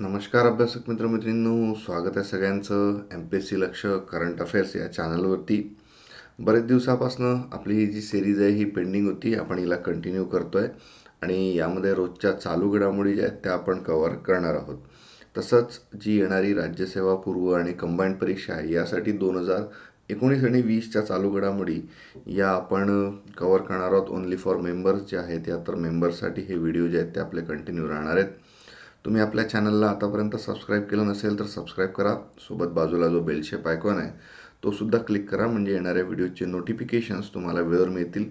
नमस्कार अभ्यासक मित्रमैत्रिणींनो स्वागत आहे सगळ्यांचं M P S C Laksh current affairs या चॅनलवरती बरेच दिवसापासनं आपली ही जी सिरीज आहे ही पेंडिंग होती आपण हिला कंटिन्यू करतो आहे आणि यामध्ये रोजच्या चालू घडामोडी ज्या आहेत त्या आपण कव्हर करणार आहोत तसंच जी येणारी राज्यसेवा पूर्व आणि कंबाईंड परीक्षा आहे यासाठी दोन हजार एकोणीस आणि वीसच्या चालू घडामोडी या आपण कवर करणार आहोत ओनली फॉर मेंबर्स जे आहेत या तर मेंबर्ससाठी हे व्हिडिओ जे आहेत ते आपले कंटिन्यू राहणार आहेत तुम्ही आपल्या चॅनलला आतापर्यंत सबस्क्राईब केलं नसेल तर सबस्क्राईब करा सोबत बाजूला जो बेलशेप आयकॉन आहे तो सुद्धा क्लिक करा म्हणजे येणाऱ्या व्हिडिओचे नोटिफिकेशन्स तुम्हाला वेळेवर मिळतील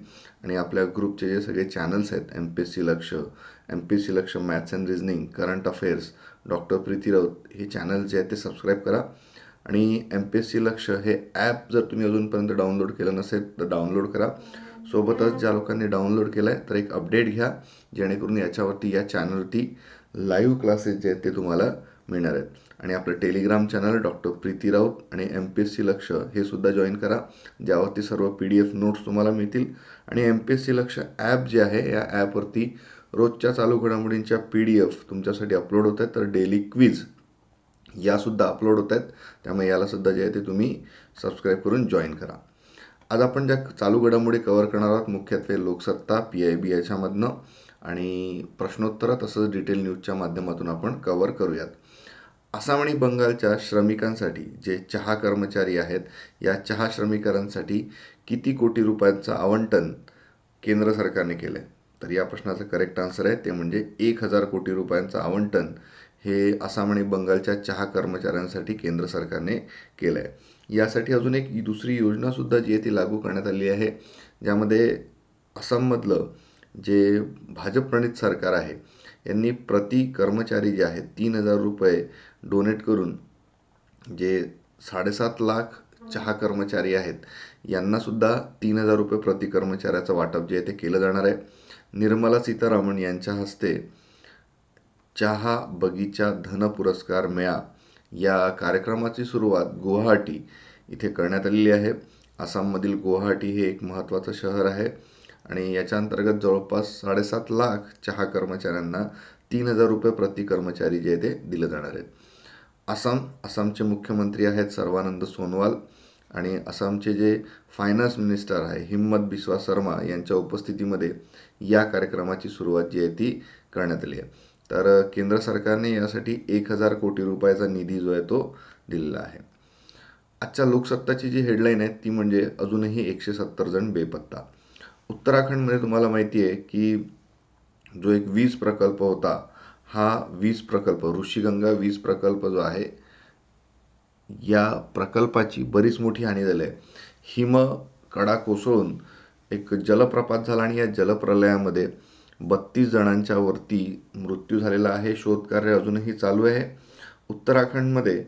आणि आपल्या ग्रुपचे जे सगळे चॅनल्स आहेत एम पी एस सी लक्ष M P S C Laksh maths and reasoning current affairs doctor Preeti Raut हे चॅनल जे आहेत ते सबस्क्राईब करा आणि एम पी एस सी लक्ष हे ॲप जर तुम्ही अजूनपर्यंत डाउनलोड केलं नसेल तर डाउनलोड करा सोबतच ज्या लोकांनी डाउनलोड केलं आहे तर एक अपडेट घ्या जेणेकरून याच्यावरती या चॅनलवरती लाईव्ह क्लासेस जे आहेत ते तुम्हाला मिळणार आहेत आणि आपलं Telegram channel doctor Preeti Raut आणि एम पी एस सी लक्ष हे सुद्धा जॉईन करा ज्यावरती सर्व पी डी एफ नोट्स तुम्हाला मिळतील आणि एम पी एस सी लक्ष ॲप जे आहे या ॲपवरती रोजच्या चालू घडामोडींच्या पी डी एफ तुमच्यासाठी अपलोड होत आहेत तर डेली क्विज यासुद्धा अपलोड होत आहेत त्यामुळे यालासुद्धा जे आहे ते तुम्ही सबस्क्राईब करून जॉईन करा आज आपण ज्या चालू घडामोडी कवर करणार आहोत मुख्यत्वे लोकसत्ता पी आय बी याच्यामधनं आणि प्रश्नोत्तर तसंच डिटेल न्यूजच्या माध्यमातून आपण कवर करूयात आसाम आणि बंगालच्या श्रमिकांसाठी जे चहा कर्मचारी आहेत या चहा श्रमिकांसाठी किती कोटी रुपयांचं आवंटन केंद्र सरकारने केलं आहे तर या प्रश्नाचं करेक्ट आन्सर आहे ते म्हणजे एक हजार कोटी रुपयांचं आवंटन हे आसाम आणि बंगालच्या चहा कर्मचाऱ्यांसाठी केंद्र सरकारने केलं आहे यासाठी अजून एक दुसरी योजनासुद्धा जी आहे ती लागू करण्यात आली आहे ज्यामध्ये आसाममधलं जे भाजप प्रणित सरकार आहे यांनी प्रति कर्मचारी जे आहेत तीन हजार रुपये डोनेट करून जे साडेसात लाख चहा कर्मचारी आहेत यांनासुद्धा तीन हजार रुपये प्रति कर्मचाऱ्याचं वाटप जे आहे ते केलं जाणार आहे निर्मला सीतारामन यांच्या हस्ते चहा बगीचा धन पुरस्कार मेळा या कार्यक्रमाची सुरुवात गुवाहाटी इथे करण्यात आलेली आहे आसाममधील गुवाहाटी हे एक महत्त्वाचं शहर आहे आणि याच्या अंतर्गत जवळपास साडेसात लाख चहा कर्मचाऱ्यांना तीन हजार रुपये प्रति कर्मचारी जे आहे ते दिलं जाणार आहे आसाम आसामचे मुख्यमंत्री आहेत सर्वानंद सोनवाल आणि आसामचे जे फायनान्स मिनिस्टर आहे हिम्मत बिस्वा शर्मा यांच्या उपस्थितीमध्ये या कार्यक्रमाची सुरुवात जी आहे ती करण्यात आली आहे तर केंद्र सरकारने यासाठी एक हजार कोटी रुपयाचा निधी जो आहे तो दिलेला आहे आजच्या लोकसत्ताची जी हेडलाईन आहे ती म्हणजे अजूनही एकशे सत्तर जण बेपत्ता उत्तराखंडमध्ये तुम्हाला माहिती आहे की जो एक वीज प्रकल्प होता हा वीज प्रकल्प ऋषीगंगा वीज प्रकल्प जो आहे या प्रकल्पाची बरीच मोठी हानी झाली आहे हिम कडा कोसळून एक जलप्रपात झाला आणि या जलप्रलयामध्ये बत्तीस जणांच्या वरती मृत्यू झालेला आहे शोधकार्य अजूनही चालू आहे उत्तराखंडमध्ये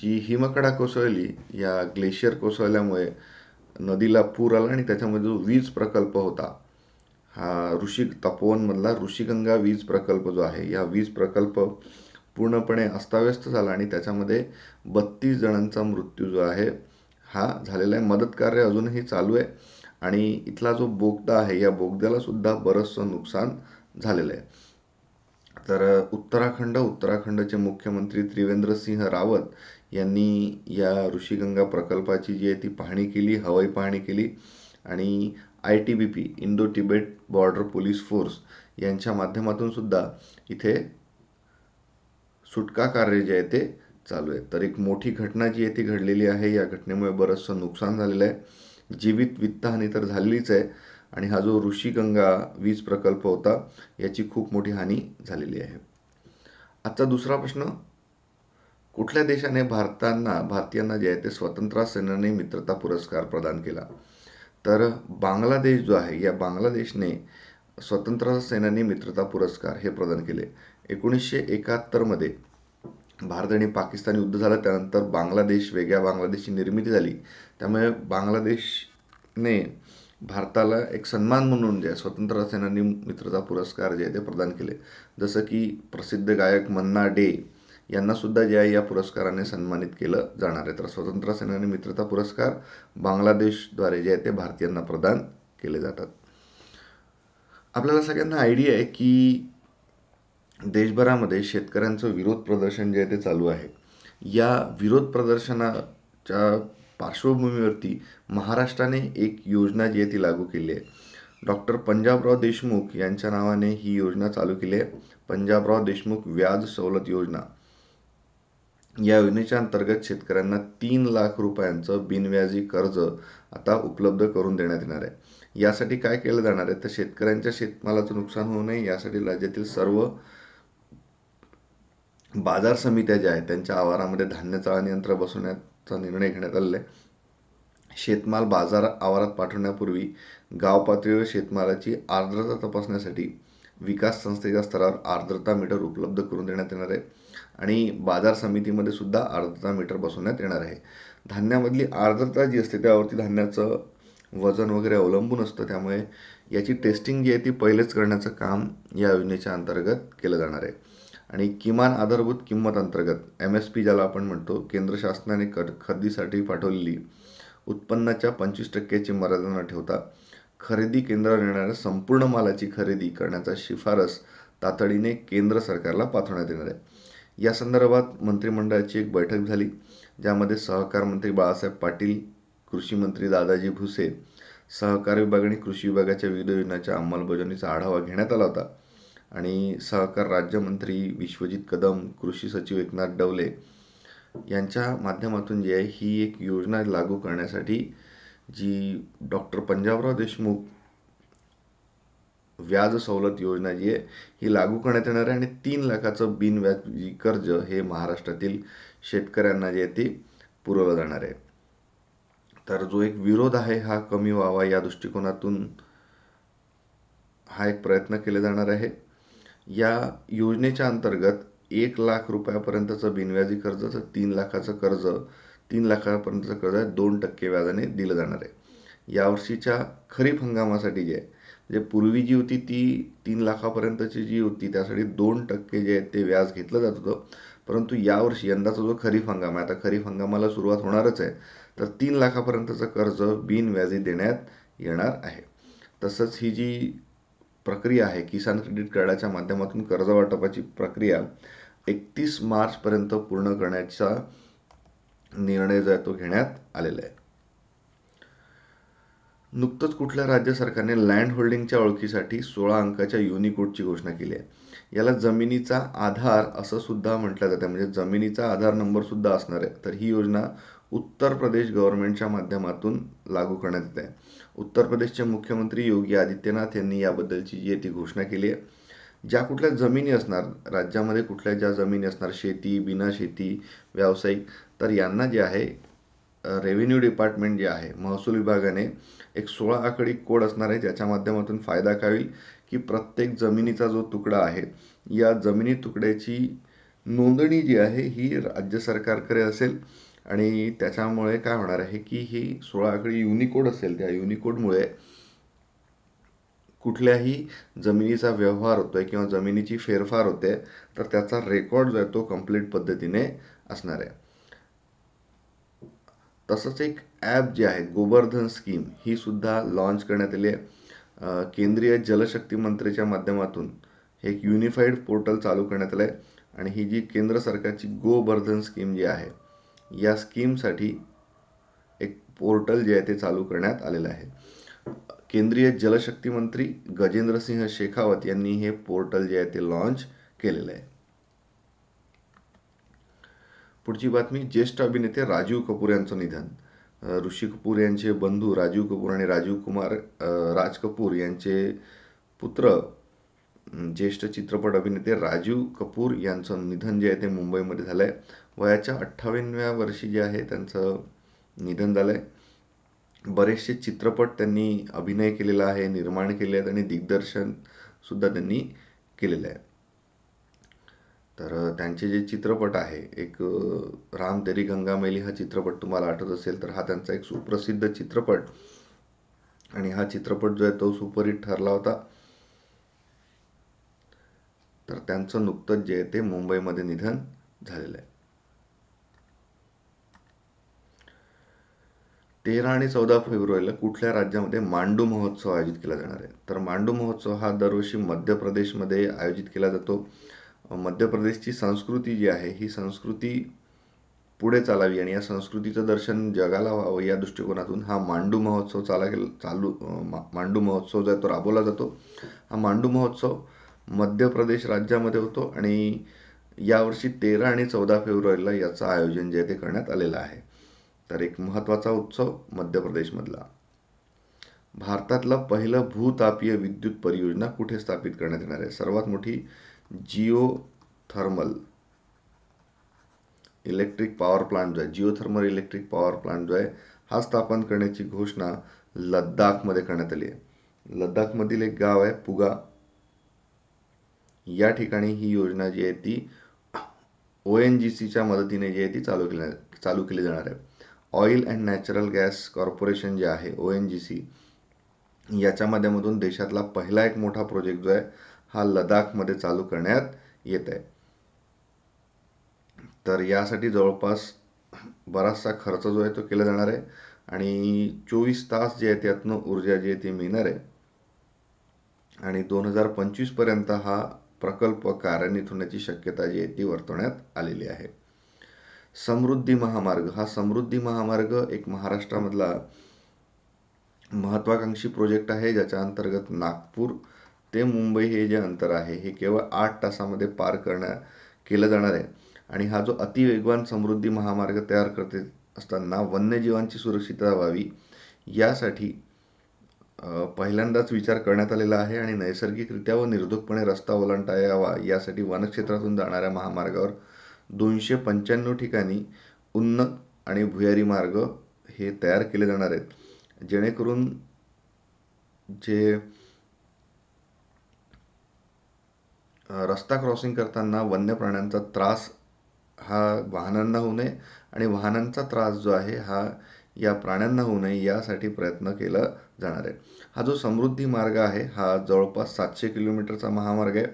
जी हिमकडा कोसळली या ग्लेशियर कोसळल्यामुळे नदीला पूर आला आणि त्याच्यामध्ये जो वीज प्रकल्प होता हा ऋषी तपोवनमधला ऋषीगंगा वीज प्रकल्प जो आहे या वीज प्रकल्प पूर्णपणे अस्ताव्यस्त झाला आणि त्याच्यामध्ये बत्तीस जणांचा मृत्यू जो आहे हा झालेला आहे मदतकार्य अजूनही चालू आहे आणि इथला जो बोगदा आहे या बोगद्याला सुद्धा बरंचसं नुकसान झालेलं आहे तर उत्तराखंड उत्तराखंडचे मुख्यमंत्री त्रिवेंद्र सिंह रावत यांनी या ऋषीगंगा प्रकल्पाची जी आहे ती पाहणी केली हवाई पाहणी केली आणि I T B P Indo Tibet border police force यांच्या माध्यमातून सुद्धा इथे सुटका कार्य जे आहे ते चालू आहे तर एक मोठी घटना जी आहे ती घडलेली आहे या घटनेमुळे बरंचसं नुकसान झालेलं आहे जीवित वित्तहानी तर झालेलीच आहे आणि हा जो ऋषीगंगा वीज प्रकल्प होता याची खूप मोठी हानी झालेली आहे आजचा दुसरा प्रश्न कुठल्या देशाने भारतांना भारतीयांना जे आहे ते स्वतंत्र सेनाने मित्रता पुरस्कार प्रदान केला तर बांगलादेश जो आहे या बांगलादेशने स्वतंत्र सेनानी मित्रता पुरस्कार हे प्रदान केले एकोणीसशे एकाहत्तरमध्ये भारत आणि पाकिस्तान युद्ध झालं त्यानंतर बांगलादेश वेगळ्या बांगलादेशची निर्मिती झाली त्यामुळे बांगलादेशने भारताला एक सन्मान म्हणून जे स्वतंत्र सेनानी मित्रता पुरस्कार जे आहे ते प्रदान केले जसं की प्रसिद्ध गायक मन्ना डे यांनासुद्धा जे आहे या पुरस्काराने सन्मानित केलं जाणार आहे तर स्वतंत्र सेनानी मित्रता पुरस्कार बांगलादेशद्वारे जे आहे ते भारतीयांना प्रदान केले जातात आपल्याला सगळ्यांना आयडिया आहे की देशभरामध्ये शेतकऱ्यांचं विरोध प्रदर्शन जे आहे ते चालू आहे या विरोध प्रदर्शनाच्या पार्श्वभूमीवरती महाराष्ट्राने एक योजना जी आहे ती लागू केली आहे डॉक्टर पंजाबराव देशमुख यांच्या नावाने ही योजना चालू केली आहे पंजाबराव देशमुख व्याज सवलत योजना या योजनेच्या अंतर्गत शेतकऱ्यांना तीन लाख रुपयांचं बिनव्याजी कर्ज आता उपलब्ध करून देण्यात येणार आहे यासाठी काय केलं जाणार आहे तर शेतकऱ्यांच्या शेतमालाचं नुकसान होऊ नये यासाठी राज्यातील सर्व बाजार समित्या ज्या आहेत त्यांच्या आवारामध्ये धान्य चाळणी यंत्र बसवण्याचा निर्णय घेण्यात आलेला आहे शेतमाल बाजार आवारात पाठवण्यापूर्वी गाव पातळीवर शेतमालाची आर्द्रता तपासण्यासाठी विकास संस्थेच्या स्तरावर आर्द्रता मीटर उपलब्ध करून देण्यात येणार आहे आणि बाजार समितीमध्ये सुद्धा आर्द्रता मीटर बसवण्यात येणार आहे धान्यामधली आर्द्रता जी असते त्यावरती धान्याचं वजन वगैरे अवलंबून असतं त्यामुळे याची टेस्टिंग जी आहे ती पहिलेच करण्याचं काम या योजनेच्या अंतर्गत केलं जाणार आहे आणि किमान आधारभूत किंमत अंतर्गत एम एस पी ज्याला आपण म्हणतो केंद्र शासनाने ख खरेदीसाठी पाठवलेली उत्पन्नाच्या पंचवीस टक्क्याची मर्यादा न ठेवता खरेदी केंद्रावर येणाऱ्या संपूर्ण मालाची खरेदी करण्याचा शिफारस तातडीने केंद्र सरकारला पाठवण्यात येणार आहे या संदर्भात मंत्रिमंडळाची एक बैठक झाली ज्यामध्ये सहकार मंत्री बाळासाहेब पाटील कृषी मंत्री दादाजी भुसे सहकार विभाग आणि कृषी विभागाच्या विविध योजनांच्या अंमलबजावणीचा आढावा घेण्यात आला होता आणि सहकार राज्यमंत्री विश्वजित कदम कृषी सचिव एकनाथ डवले यांच्या माध्यमातून जी आहे ही एक योजना लागू करण्यासाठी जी डॉक्टर पंजाबराव देशमुख व्याज सवलत योजना जी आहे ही लागू करण्यात येणार आहे आणि तीन लाखाचं बिनव्याज कर्ज हे महाराष्ट्रातील शेतकऱ्यांना जे आहे ते पुरवलं जाणार आहे तर जो एक विरोध आहे हा कमी व्हावा या दृष्टिकोनातून हा एक प्रयत्न केला जाणार आहे या योजनेच्या अंतर्गत एक लाख रुपयापर्यंतचं बिनव्याजी कर्ज तर तीन लाखाचं कर्ज तीन लाखापर्यंतचं कर्ज दोन टक्के व्याजाने दिलं जाणार आहे यावर्षीच्या खरीप हंगामासाठी जे आहे म्हणजे पूर्वी जी होती ती तीन लाखापर्यंतची जी होती त्यासाठी दोन टक्के जे आहे ते व्याज घेतलं जात होतं परंतु यावर्षी यंदाचा जो खरीप हंगाम आहे आता खरीप हंगामाला सुरुवात होणारच आहे तर तीन लाखापर्यंतचं कर्ज बिनव्याजी देण्यात येणार आहे तसंच ही जी प्रक्रिया आहे किसान क्रेडिट कार्डाच्या माध्यमातून कर्ज वाटपाची प्रक्रिया एकतीस मार्चपर्यंत पूर्ण करण्याचा निर्णय जो आहे तो घेण्यात आलेला आहे नुकतंच कुठल्या राज्य सरकारने लँड होल्डिंगच्या ओळखीसाठी सोळा अंकाच्या युनिकोडची घोषणा केली आहे याला जमिनीचा आधार असं सुद्धा म्हटलं जातं म्हणजे जमिनीचा आधार नंबरसुद्धा असणार आहे तर ही योजना उत्तर प्रदेश गव्हर्नमेंटच्या माध्यमातून लागू करण्यात येत आहे उत्तर प्रदेशचे मुख्यमंत्री योगी आदित्यनाथ यांनी याबद्दलची जी आहे ती घोषणा केली आहे ज्या कुठल्या जमिनी असणार राज्यामध्ये कुठल्या ज्या जमिनी असणार शेती बिना शेती व्यावसायिक तर यांना जे आहे रेव्हेन्यू डिपार्टमेंट जे आहे महसूल विभागाने एक सोळा आकडी कोड असणार आहे ज्याच्या माध्यमातून फायदा काय होईल की प्रत्येक जमिनीचा जो तुकडा आहे या जमिनी तुकड्याची नोंदणी जी आहे ही राज्य सरकारकडे असेल आणि त्याच्यामुळे काय होणार आहे की ही सोळा आकडी युनिकोड असेल त्या युनिकोडमुळे कुठल्याही जमिनीचा व्यवहार होतो किंवा जमिनीची फेरफार होते तर त्याचा रेकॉर्ड जो आहे तो कम्प्लीट पद्धतीने असणार आहे तसंच एक ॲप जे आहे गोवर्धन स्कीम ही सुद्धा लॉन्च करण्यात आली आहे केंद्रीय जलशक्ती मंत्र्याच्या माध्यमातून हे एक युनिफाईड पोर्टल चालू करण्यात आलं आहे आणि ही जी केंद्र सरकारची गोवर्धन स्कीम जी आहे या स्कीमसाठी एक पोर्टल जे आहे ते चालू करण्यात आलेलं आहे केंद्रीय जलशक्ती मंत्री गजेंद्रसिंह शेखावत यांनी हे पोर्टल जे आहे ते लॉन्च केलेलं आहे पुढची बातमी ज्येष्ठ अभिनेते राजीव कपूर यांचं निधन ऋषी कपूर यांचे बंधू राजीव कपूर आणि राजीव कुमार राज कपूर यांचे पुत्र ज्येष्ठ चित्रपट अभिनेते राजीव कपूर यांचं निधन जे आहे ते मुंबईमध्ये झालं आहे वयाच्या अठ्ठावन्नव्या वर्षी जे आहे त्यांचं निधन झालं आहे बरेचसे चित्रपट त्यांनी अभिनय केलेला आहे निर्माण केले आहेत आणि दिग्दर्शनसुद्धा त्यांनी केलेलं आहे तर त्यांचे जे चित्रपट आहे एक राम तेरी गंगा मैली हा चित्रपट तुम्हाला आठवत असेल तर हा त्यांचा एक सुप्रसिद्ध चित्रपट आणि हा चित्रपट जो आहे तो सुपरहिट ठरला होता तर त्यांचं नुकतंच जे आहे ते मुंबईमध्ये निधन झालेलं आहे तेरा आणि चौदा फेब्रुवारीला कुठल्या राज्यामध्ये मांडू महोत्सव आयोजित केला जाणार आहे तर मांडू महोत्सव हा दरवर्षी मध्य प्रदेशमध्ये आयोजित केला जातो मध्य प्रदेशची संस्कृती जी आहे ही संस्कृती पुढे चालावी आणि या संस्कृतीचं दर्शन जगाला व्हावं या दृष्टिकोनातून हा मांडू महोत्सव चाला चालू मांडू महोत्सव जो तो राबवला जातो हा मांडू महोत्सव मध्य प्रदेश राज्यामध्ये होतो आणि यावर्षी तेरा आणि चौदा फेब्रुवारीला याचं आयोजन जे ते करण्यात आलेलं आहे तर एक महत्त्वाचा उत्सव मध्य प्रदेशमधला भारतातला पहिलं भूतापीय विद्युत परियोजना कुठे स्थापित करण्यात येणार आहे सर्वात मोठी geothermal electric power plant जो आहे geothermal electric power plant जो आहे हा स्थापन करण्याची घोषणा लद्दाखमध्ये करण्यात आली आहे लद्दाखमधील एक गाव आहे पुगा या ठिकाणी ही योजना जी आहे ती ओ एन जी सीच्या मदतीने जी आहे ती चालू केली चालू केली जाणार आहे oil and natural gas corporation जे आहे ओ एन जी सी याच्या माध्यमातून देशातला पहिला एक मोठा प्रोजेक्ट जो आहे हा लडाखमध्ये चालू करण्यात येत आहे तर यासाठी जवळपास बराचसा खर्च जो आहे तो केला जाणार आहे आणि चोवीस तास जे आहे त्यातनं ऊर्जा जी आहे ती मिळणार आहे आणि दोन हजार पंचवीसपर्यंत हा प्रकल्प कार्यान्वित होण्याची शक्यता जी आहे ती वर्तवण्यात आलेली आहे समृद्धी महामार्ग हा समृद्धी महामार्ग एक महाराष्ट्रामधला महत्त्वाकांक्षी प्रोजेक्ट आहे ज्याच्या अंतर्गत नागपूर ते मुंबई हे जे अंतर आहे हे केवळ आठ तासामध्ये पार करण्या केलं जाणार आहे आणि हा जो अतिवेगवान समृद्धी महामार्ग तयार करते असताना वन्यजीवांची सुरक्षितता व्हावी यासाठी पहिल्यांदाच विचार करण्यात आलेला आहे आणि नैसर्गिकरित्या व निर्धोकपणे रस्ता ओलांडता यावा यासाठी वनक्षेत्रातून जाणाऱ्या महामार्गावर दोनशे पंच्याण्णव ठिकाणी उन्नत आणि भुयारी मार्ग हे तयार केले जाणार आहेत जेणेकरून जे रस्ता क्रॉसिंग करताना वन्य प्राण्यांचा त्रास हा वाहनांना होऊ नये आणि वाहनांचा त्रास जो आहे हा या प्राण्यांना होऊ नये यासाठी प्रयत्न केला जाणार आहे हा जो समृद्धी मार्ग आहे हा जवळपास सातशे किलोमीटरचा महामार्ग आहे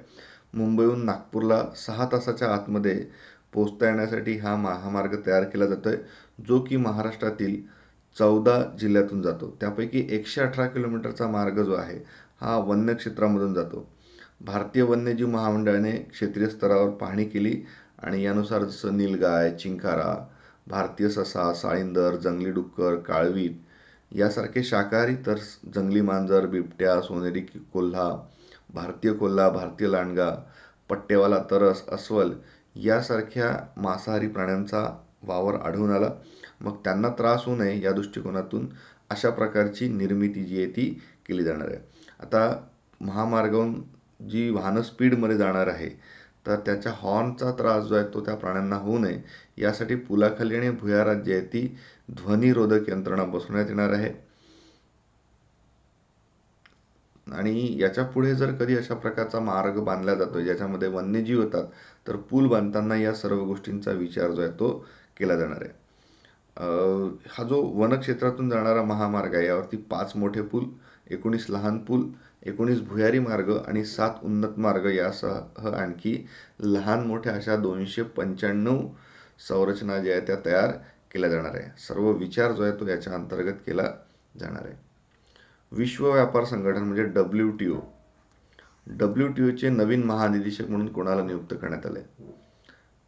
मुंबईहून नागपूरला सहा तासाच्या आतमध्ये पोचता येण्यासाठी हा महामार्ग तयार केला जातो आहे जो की महाराष्ट्रातील चौदा जिल्ह्यातून जातो त्यापैकी एकशे अठरा किलोमीटरचा मार्ग जो आहे हा वन्य क्षेत्रामधून जातो भारतीय वन्यजीव महामंडळाने क्षेत्रीय स्तरावर पाहणी केली आणि यानुसार जसं नीलगाय चिंकारा भारतीय ससा साळिंदर जंगली डुक्कर काळवी यासारखे शाकाहारी तर जंगली मांजर बिबट्या सोनेरी कोल्हा भारतीय कोल्हा भारतीय लांडगा पट्टेवाला तरस अस्वल यासारख्या मांसाहारी प्राण्यांचा वावर आढळून आला मग त्यांना त्रास होऊ नये या दृष्टिकोनातून अशा प्रकारची निर्मिती जी आहे ती केली जाणार आहे आता महामार्गावरून जी वाहनं स्पीडमध्ये जाणार आहे तर त्याच्या हॉर्नचा त्रास जो आहे तो त्या प्राण्यांना होऊ नये यासाठी पुलाखाली आणि भुयारात जी आहे ती ध्वनिरोधक यंत्रणा बसवण्यात येणार आहे आणि याच्या पुढे जर कधी अशा प्रकारचा मार्ग बांधला जातो ज्याच्यामध्ये वन्यजीव होतात तर पूल बांधताना या सर्व गोष्टींचा विचार जो आहे तो केला जाणार आहे हा जो वनक्षेत्रातून जाणारा महामार्ग आहे यावरती पाच मोठे पूल एकोणीस लहान पूल एकोणीस भुयारी मार्ग आणि सात उन्नत मार्ग यासह आणखी लहान मोठ्या अशा दोनशे पंच्याण्णव संरचना ज्या आहेत त्या तयार केल्या जाणार आहे सर्व विचार जो आहे तो याच्या अंतर्गत केला जाणार आहे विश्व व्यापार संघटन म्हणजे W T O W T ओचे नवीन महानिदेशक म्हणून कोणाला नियुक्त करण्यात आले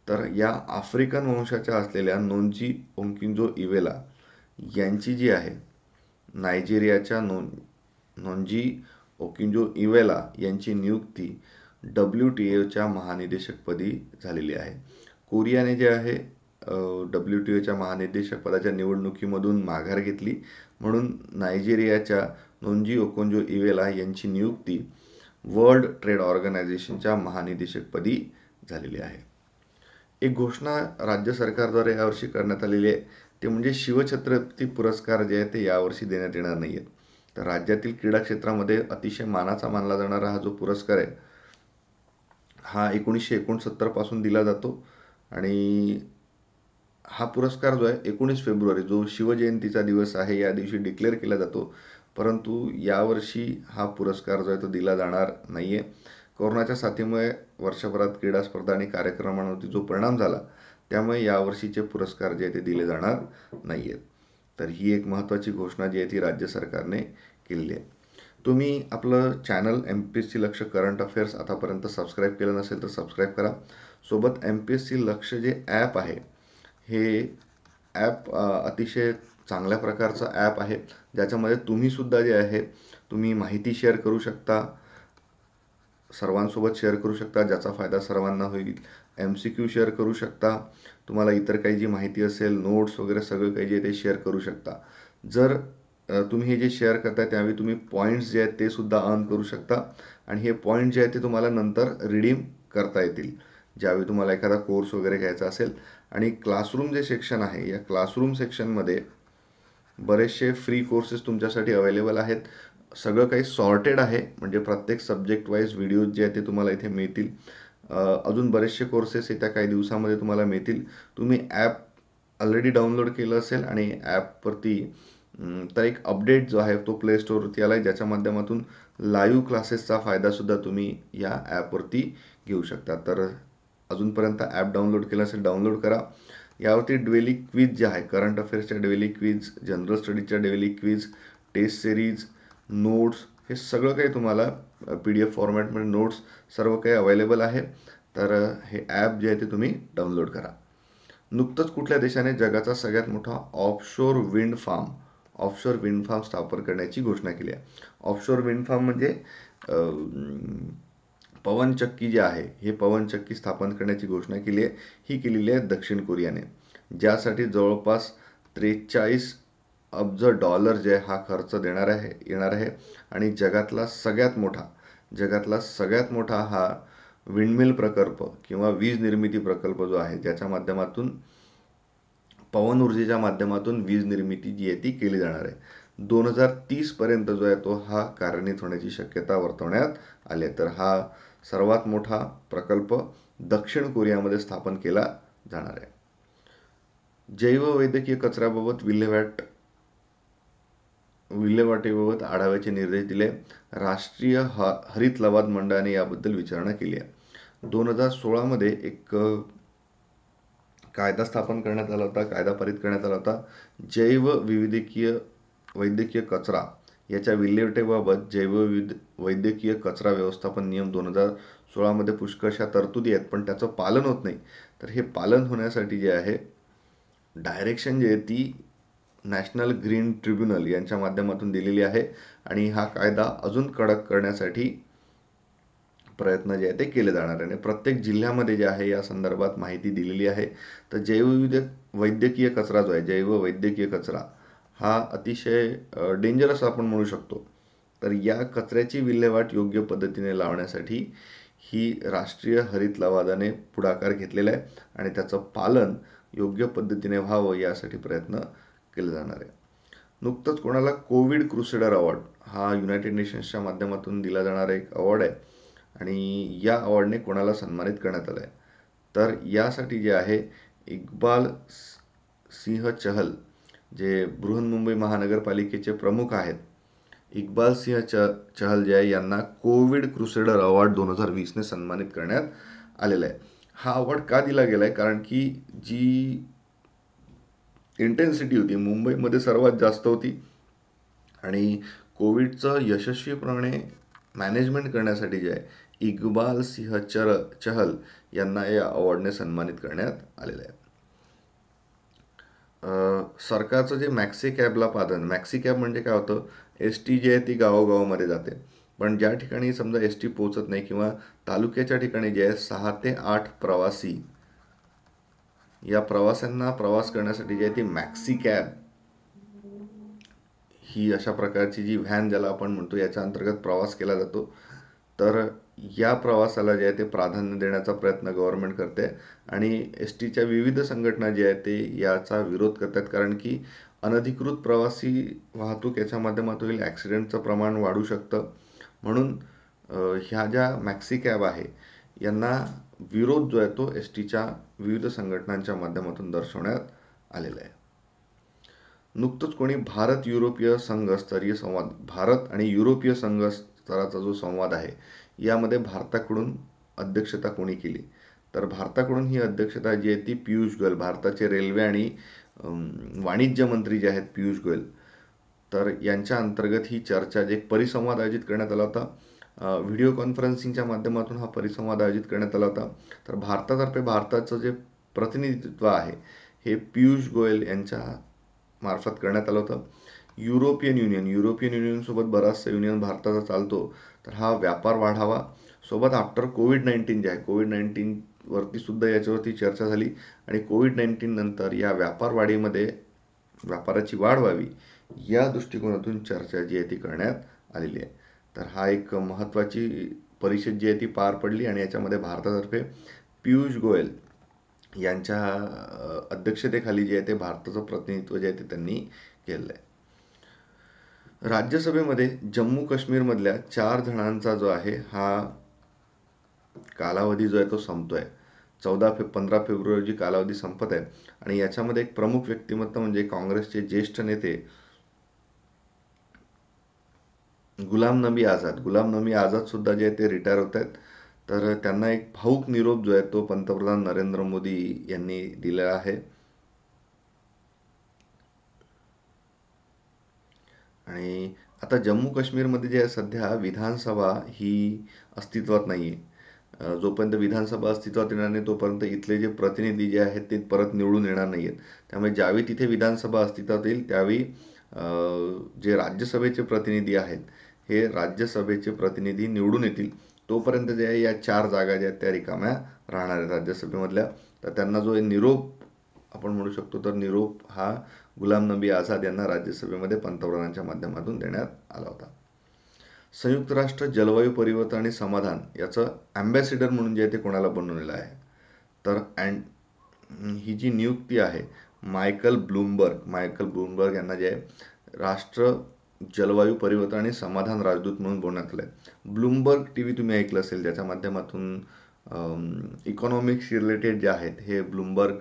तर या आफ्रिकन वंशाच्या असलेल्या नोंजी ओंकिंजो इवेला यांची जी आहे नायजेरियाच्या नोन नोंजी ओकिंजो इवेला यांची नियुक्ती डब्ल्यू टी एच्या महानिदेशकपदी झालेली आहे कोरियाने जे आहे डब्ल्यू टी एच्या महानिदेशकपदाच्या निवडणुकीमधून माघार घेतली म्हणून नायजेरियाच्या नोंजी ओकोंजो इवेला यांची नियुक्ती वर्ल्ड ट्रेड ऑर्गनायझेशनच्या महानिदेशकपदी झालेली आहे एक घोषणा राज्य सरकारद्वारे यावर्षी करण्यात आलेली आहे ते म्हणजे शिवछत्रपती पुरस्कार जे आहे ते यावर्षी देण्यात येणार नाही आहेत तर राज्यातील क्रीडा क्षेत्रामध्ये अतिशय मानाचा मानला जाणारा हा जो पुरस्कार आहे हा एकोणीसशे एकोणसत्तरपासून दिला जातो आणि हा पुरस्कार जो आहे एकोणीस फेब्रुवारी जो शिवजयंतीचा दिवस आहे या दिवशी डिक्लेअर केला जातो परंतु यावर्षी हा पुरस्कार जो आहे तो दिला जाणार नाही आहे कोरोनाच्या साथीमुळे वर्षभरात क्रीडा स्पर्धा आणि कार्यक्रमांवरती जो परिणाम झाला त्यामुळे यावर्षीचे पुरस्कार जे ते दिले जाणार नाही आहेत तर ही एक महत्त्वाची घोषणा जी आहे ती राज्य सरकारने केलेली आहे तुम्ही आपलं channel M P S C Laksh current affairs आतापर्यंत सबस्क्राईब केलं नसेल तर सबस्क्राईब करा सोबत एम पी एस सी लक्ष जे ॲप आहे हे ॲप अतिशय चांगल्या प्रकारचं ॲप आहे ज्याच्यामध्ये तुम्हीसुद्धा जे आहे तुम्ही माहिती शेअर करू शकता सर्वांसोबत शेअर करू शकता ज्याचा फायदा सर्वांना होईल एम सी क्यू शेअर करू शकता तुम्हाला इतर काही जी माहिती असेल नोट्स वगैरे सगळं काही जे ते शेअर करू शकता जर तुम्ही हे जे शेअर करता त्यावेळी तुम्ही पॉईंट्स जे आहेत ते सुद्धा अर्न करू शकता आणि हे पॉईंट जे आहेत ते तुम्हाला नंतर रिडीम करता येतील ज्यावेळी तुम्हाला एखादा कोर्स वगैरे घ्यायचा असेल आणि क्लासरूम जे सेक्शन आहे या क्लासरूम सेक्शनमध्ये बरेचसे फ्री कोर्सेस तुमच्यासाठी अवेलेबल आहेत सगळं काही सॉर्टेड आहे म्हणजे प्रत्येक सब्जेक्ट वाईज व्हिडिओज जे आहेत ते तुम्हाला इथे मिळतील अजून बरेचसे कोर्सेस येत्या काही दिवसामध्ये तुम्हाला मिळतील तुम्ही ॲप ऑलरेडी डाउनलोड केलं असेल आणि ॲपवरती तर एक अपडेट जो आहे तो प्ले स्टोअरवरती आला आहे ज्याच्या माध्यमातून लाईव्ह क्लासेसचा फायदासुद्धा तुम्ही या ॲपवरती घेऊ शकता तर अजूनपर्यंत ॲप डाउनलोड केलं असेल डाउनलोड करा यावरती डेली क्विज जे आहे करंट अफेअर्सच्या डेली क्विज जनरल स्टडीजच्या daily quiz test series notes हे सगळं काही तुम्हाला पी डी एफ फॉर्मॅटमध्ये नोट्स सर्व काही अवेलेबल आहे तर हे ॲप जे आहे ते तुम्ही डाउनलोड करा नुकतंच कुठल्या देशाने जगाचा सगळ्यात मोठा offshore wind farm offshore wind farm स्थापन करण्याची घोषणा केली आहे ऑफशोर विंड फार्म म्हणजे पवनचक्की जे आहे हे पवनचक्की स्थापन करण्याची घोषणा केली आहे ही केलेली आहे दक्षिण कोरियाने ज्यासाठी जवळपास त्रेचाळीस अब्ज डॉलर जे हा खर्च देणार आहे येणार आहे आणि जगातला सगळ्यात मोठा जगातला सगळ्यात मोठा हा विंडमिल प्रकल्प किंवा वीज निर्मिती प्रकल्प जो आहे ज्याच्या माध्यमातून पवन ऊर्जेच्या माध्यमातून वीज निर्मिती जी आहे ती केली जाणार आहे दोन हजार तीसपर्यंत जो आहे तो हा कार्यान्वित होण्याची शक्यता वर्तवण्यात आली तर हा सर्वात मोठा प्रकल्प दक्षिण कोरियामध्ये स्थापन केला जाणार आहे जैववैद्यकीय कचऱ्याबाबत विल्हेवाट विल्हेवाटेबाबत आढाव्याचे निर्देश दिले राष्ट्रीय ह हरित लवाद मंडळाने याबद्दल विचारणा केली आहे दोन हजार सोळामध्ये एक कायदा स्थापन करण्यात आला होता कायदा पारित करण्यात आला होता जैव वैद्यकीय कचरा याच्या विल्हेवाटेबाबत जैवविध वैद्यकीय कचरा व्यवस्थापन नियम दोन हजार सोळामध्ये पुष्कळशा तरतुदी आहेत पण त्याचं पालन होत नाही तर हे पालन होण्यासाठी जे आहे डायरेक्शन जी आहे ती नॅशनल ग्रीन ट्रिब्युनल यांच्या माध्यमातून दिलेली आहे आणि हा कायदा अजून कडक करण्यासाठी प्रयत्न जे आहे ते केले जाणार आहे आणि प्रत्येक जिल्ह्यामध्ये जे आहे या संदर्भात माहिती दिलेली आहे तर जैवविध वैद्यकीय कचरा जो आहे जैव वैद्यकीय कचरा हा अतिशय डेंजरस आपण म्हणू शकतो तर या कचऱ्याची विल्हेवाट योग्य पद्धतीने लावण्यासाठी ही राष्ट्रीय हरित लवादाने पुढाकार घेतलेला आहे आणि त्याचं पालन योग्य पद्धतीने व्हावं यासाठी प्रयत्न केलं जाणार आहे नुकतंच कोणाला कोविड क्रुसेडर अवॉर्ड हा युनायटेड नेशन्सच्या माध्यमातून दिला जाणारा एक अवॉर्ड आहे आणि या अवॉर्डने कोणाला सन्मानित करण्यात आलं आहे तर यासाठी जे आहे इक्बाल सिंह चहल जे बृहन्मुंबई महानगरपालिकेचे प्रमुख आहेत इक्बाल सिंह च चहल जे आहे यांना कोविड क्रुसेडर अवॉर्ड दोन हजार वीसने सन्मानित करण्यात आलेला आहे हा अवॉर्ड का दिला गेला आहे कारण की जी इंटेन्सिटी होती मुंबईमध्ये सर्वात जास्त होती आणि कोविडचं यशस्वीपणे मॅनेजमेंट करण्यासाठी जे आहे इक्बाल सिंह चर चहल यांना या अवॉर्डने सन्मानित करण्यात आलेलं आहे सरकारचं जे मॅक्सी कॅबला पादन मॅक्सी कॅब म्हणजे काय होतं एस टी जी आहे ती गावोगावामध्ये जाते पण ज्या ठिकाणी समजा एस टी पोहोचत नाही किंवा तालुक्याच्या ठिकाणी जे आहे सहा ते आठ प्रवासी या प्रवाशांना प्रवास करण्यासाठी जी आहे ती मॅक्सी कॅब ही अशा प्रकारची जी व्हॅन ज्याला आपण म्हणतो याच्या अंतर्गत प्रवास केला जातो तर या प्रवासाला जे आहे ते प्राधान्य देण्याचा प्रयत्न गव्हर्नमेंट करते आणि एस टीच्या विविध संघटना जे आहेत ते याचा विरोध करतात कारण की अनधिकृत प्रवासी वाहतूक याच्या माध्यमातून ॲक्सिडेंटचं प्रमाण वाढू शकतं म्हणून ह्या ज्या मॅक्सी कॅब आहे यांना विरोध जो आहे तो एस टीच्या विविध संघटनांच्या माध्यमातून दर्शवण्यात आलेला आहे नुकतंच कोणी भारत युरोपीय संघ स्तरीय संवाद भारत आणि युरोपीय संघ स्तराचा जो संवाद आहे यामध्ये भारताकडून अध्यक्षता कोणी केली तर भारताकडून ही अध्यक्षता जी आहे ती पियुष गोयल भारताचे रेल्वे आणि वाणिज्य मंत्री जे आहेत पियुष गोयल तर यांच्या अंतर्गत ही चर्चा जे परिसंवाद आयोजित करण्यात आला होता व्हिडिओ कॉन्फरन्सिंगच्या माध्यमातून हा परिसंवाद आयोजित करण्यात आला होता तर भारतातर्फे भारताचं जे प्रतिनिधित्व आहे हे पियुष गोयल यांच्या मार्फत करण्यात आलं होतं युरोपियन युनियन युरोपियन युनियनसोबत बराचसा युनियन भारताचा चालतो तर हा व्यापार वाढावा सोबत आफ्टर कोविड नाईन्टीन जे आहे कोविड नाईन्टीनवरती सुद्धा याच्यावरती चर्चा झाली आणि कोविड नाईन्टीन नंतर या व्यापार वाढीमध्ये व्यापाराची वाढ व्हावी या दृष्टिकोनातून चर्चा जी आहे ती करण्यात आलेली आहे तर हा एक महत्त्वाची परिषद जी आहे ती पार पडली आणि याच्यामध्ये भारतातर्फे पियुष गोयल यांच्या अध्यक्षतेखाली जे आहे ते भारताचं प्रतिनिधित्व जे आहे ते त्यांनी केलं आहे राज्यसभेमध्ये जम्मू काश्मीरमधल्या चार जणांचा जो आहे हा कालावधी जो आहे तो संपतो आहे चौदा फे पंधरा जी कालावधी संपत आहे आणि याच्यामध्ये एक प्रमुख व्यक्तिमत्व म्हणजे काँग्रेसचे ज्येष्ठ नेते गुलाम नबी आझाद गुलाम नबी आझाद सुद्धा जे ते रिटायर होत आहेत तर त्यांना एक भाऊक निरोप जो आहे तो पंतप्रधान नरेंद्र मोदी यांनी दिलेला आहे आणि आता जम्मू काश्मीरमध्ये जे आहे सध्या विधानसभा ही अस्तित्वात नाही आहे जोपर्यंत विधानसभा अस्तित्वात येणार नाही तोपर्यंत इथले जे प्रतिनिधी जे आहेत ते परत निवडून येणार नाही आहेत त्यामुळे ज्यावेळी तिथे विधानसभा अस्तित्वात येईल त्यावेळी जे राज्यसभेचे प्रतिनिधी आहेत हे राज्यसभेचे प्रतिनिधी निवडून येतील तोपर्यंत जे आहे या चार जागा ज्या त्या रिकाम्या राहणार आहेत राज्यसभेमधल्या तर त्यांना जो निरोप आपण म्हणू शकतो तर निरोप हा गुलाम नबी आझाद यांना राज्यसभेमध्ये पंतप्रधानांच्या माध्यमातून देण्यात आला होता संयुक्त राष्ट्र जलवायू परिवर्तन आणि समाधान याचं ॲम्बॅसिडर म्हणून जे आहे ते कोणाला बनवलेलं आहे तर अँड ही जी नियुक्ती आहे मायकल ब्लूमबर्ग मायकल ब्लूमबर्ग यांना जे आहे राष्ट्र जलवायू परिवर्तन आणि समाधान राजदूत म्हणून बोलण्यात आलं आहे ब्लूमबर्ग टी व्ही तुम्ही ऐकलं असेल ज्याच्या माध्यमातून इकॉनॉमिक्स रिलेटेड जे आहेत हे ब्लूमबर्ग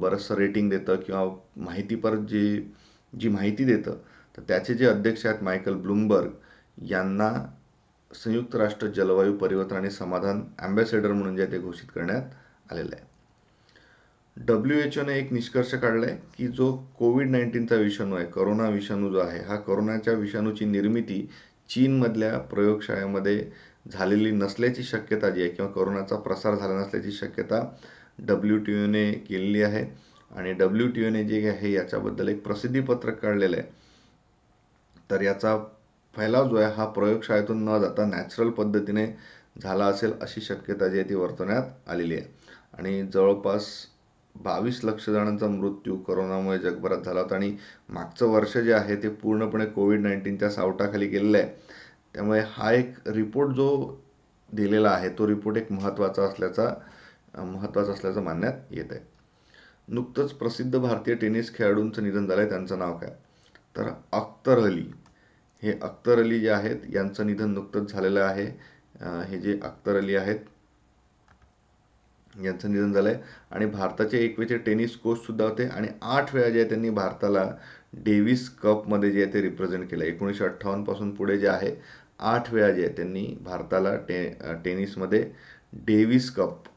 बरंचसं रेटिंग देतं किंवा माहितीपर जी जी माहिती देतं तर त्याचे जे अध्यक्ष आहेत मायकल ब्लूमबर्ग यांना संयुक्त राष्ट्र जलवायू परिवर्तन आणि समाधान ॲम्बॅसेडर म्हणून जे ते घोषित करण्यात आलेलं आहे डब्ल्यू एच ओने एक निष्कर्ष काढला आहे की जो कोविड नाईन्टीनचा विषाणू आहे करोना विषाणू जो आहे हा करोनाच्या विषाणूची निर्मिती चीनमधल्या प्रयोगशाळेमध्ये झालेली नसल्याची शक्यता जी आहे किंवा करोनाचा प्रसार झाला नसल्याची शक्यता डब्ल्यू टी ओने केलेली आहे आणि डब्ल्यू टी ओने जे आहे याच्याबद्दल एक प्रसिद्धीपत्रक काढलेलं आहे तर याचा फैलाव जो आहे हा प्रयोगशाळेतून न जाता नॅचरल पद्धतीने झाला असेल अशी शक्यता जी आहे ती वर्तवण्यात आलेली आहे आणि जवळपास बावीस लक्ष जणांचा मृत्यू करोनामुळे जगभरात झाला होता आणि मागचं वर्ष जे आहे ते पूर्णपणे कोविड नाईन्टीनच्या सावटाखाली गेलेलं आहे त्यामुळे हा एक रिपोर्ट जो दिलेला आहे तो रिपोर्ट एक महत्त्वाचा असल्याचा महत्त्वाचा असल्याचं मानण्यात येत आहे नुकतंच प्रसिद्ध भारतीय टेनिस खेळाडूंचं निधन झालं आहे त्यांचं नाव काय तर अख्तर अली हे अख्तर अली जे आहेत यांचं निधन नुकतंच झालेलं आहे हे जे अख्तर अली आहेत यांचं निधन झालं आहे आणि भारताचे एक वेळचे टेनिस कोचसुद्धा होते आणि आठ वेळा जे आहे त्यांनी भारताला डेव्हिस कपमध्ये जे आहे ते रिप्रेझेंट केलं एकोणीसशे अठ्ठावन्नपासून पुढे जे आहे आठ वेळा जे आहे त्यांनी भारताला टे टेनिसमध्ये डेव्हिस कप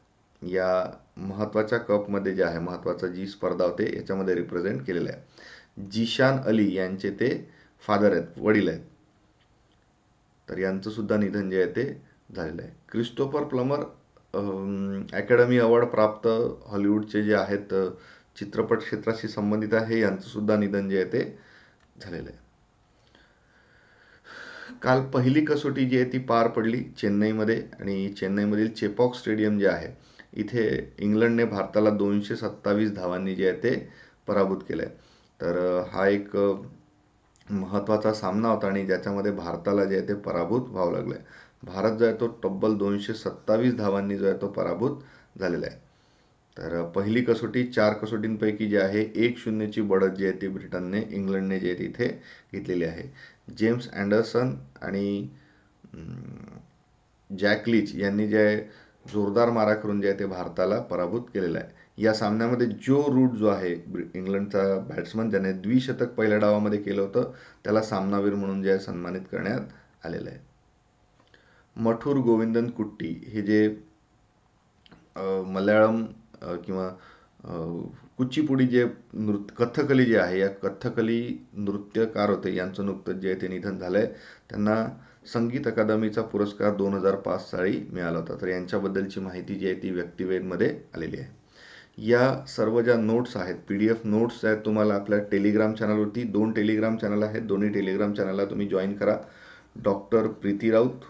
या महत्त्वाच्या कपमध्ये जे आहे महत्त्वाचा जी स्पर्धा होते याच्यामध्ये रिप्रेझेंट केलेलं आहे जिशान अली यांचे ते फादर आहेत वडील आहेत तर यांचंसुद्धा निधन जे आहे ते झालेलं आहे क्रिस्टोफर प्लमर अकॅडमी अवॉर्ड प्राप्त हॉलिवूडचे जे आहेत चित्रपट क्षेत्राशी संबंधित आहे यांचं सुद्धा निधन जे आहे ते झालेलं आहे काल पहिली कसोटी जी आहे ती पार पडली चेन्नईमध्ये आणि चेन्नईमधील चेपॉक स्टेडियम जे आहे इथे इंग्लंडने भारताला दोनशे सत्तावीस धावांनी जे आहे ते पराभूत केलं आहे तर हा एक महत्त्वाचा सामना होता आणि ज्याच्यामध्ये भारताला जे आहे ते पराभूत व्हावं लागलं आहे भारत जो आहे तो तब्बल दोनशे सत्तावीस धावांनी जो आहे तो पराभूत झालेला आहे तर पहिली कसोटी चार कसोटींपैकी जी आहे एक शून्यची बढत जी आहे ती ब्रिटनने इंग्लंडने जी आहे ती इथे घेतलेली आहे जेम्स अँडरसन आणि जॅक लीच यांनी जे आहे जोरदार मारा करून जे आहे ते भारताला पराभूत केलेला आहे या सामन्यामध्ये जो रूट जो आहे इंग्लंडचा बॅट्समन ज्याने द्विशतक पहिल्या डावामध्ये केलं होतं त्याला सामनावीर म्हणून जे आहे सन्मानित करण्यात आलेलं आहे मठूर गोविंदन कुट्टी हे जे मल्याळम किंवा कुच्चीपुडी जे नृत्य कथकली जे आहे या कथकली नृत्यकार होते यांचं नुकतंच जे आहे ते निधन झालं आहे त्यांना संगीत अकादमीचा पुरस्कार दोन हजार पाच साली मिळाला होता तर यांच्याबद्दलची माहिती जी आहे ती व्यक्तिवेदमध्ये आलेली आहे या सर्व ज्या नोट्स आहेत पी डी एफ नोट्स आहेत तुम्हाला आपल्या टेलिग्राम चॅनलवरती दोन टेलिग्राम चॅनल आहेत दोन्ही टेलिग्राम चॅनलला तुम्ही जॉईन करा डॉक्टर प्रीती राऊत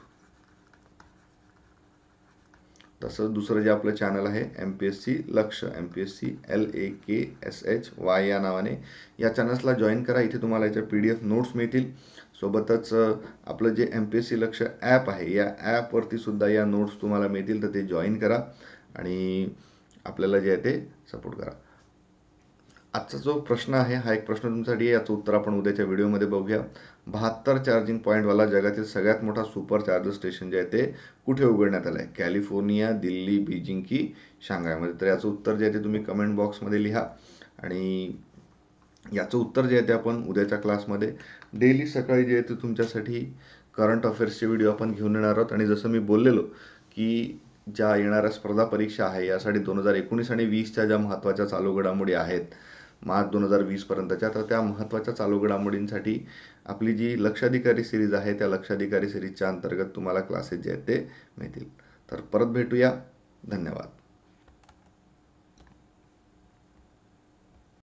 तसंच दुसरं जे आपलं चॅनल आहे एम पी एस सी लक्ष M P S C L A K S H Y या नावाने या चॅनल्सला जॉईन करा इथे तुम्हाला याच्या पी डी एफ नोट्स मिळतील सोबतच आपलं जे एम पी एस सी लक्ष ॲप आहे या ॲपवरतीसुद्धा सुद्धा या नोट्स तुम्हाला मिळतील तर ते जॉईन करा आणि आपल्याला जे आहे ते सपोर्ट करा आजचा जो प्रश्न आहे हा एक प्रश्न तुमच्यासाठी याचं उत्तर आपण उद्याच्या व्हिडिओमध्ये बघूया बहात्तर चार्जिंग पॉईंटवाला जगातील सगळ्यात मोठा सुपर चार्जर स्टेशन जे आहे ते कुठे उघडण्यात आलं आहे कॅलिफोर्निया दिल्ली बीजिंग की शांघायमध्ये तर याचं उत्तर जे आहे ते तुम्ही कमेंट बॉक्समध्ये लिहा आणि याचं उत्तर जे आहे ते आपण उद्याच्या क्लासमध्ये डेली सकाळी जे आहे ते तुमच्यासाठी करंट अफेअर्सचे व्हिडिओ आपण घेऊन येणार आहोत आणि जसं मी बोललेलो की ज्या येणाऱ्या स्पर्धा परीक्षा आहे यासाठी दोन हजार एकोणीस आणि वीसच्या ज्या महत्त्वाच्या चालू घडामोडी आहेत मार्च दोन हजार वीसपर्यंतच्या तर त्या महत्त्वाच्या चालू घडामोडींसाठी आपली जी लक्षाधिकारी सिरीज आहे त्या लक्षाधिकारी सिरीजच्या अंतर्गत तुम्हाला क्लासेस जे आहेत ते मिळतील तर परत भेटूया धन्यवाद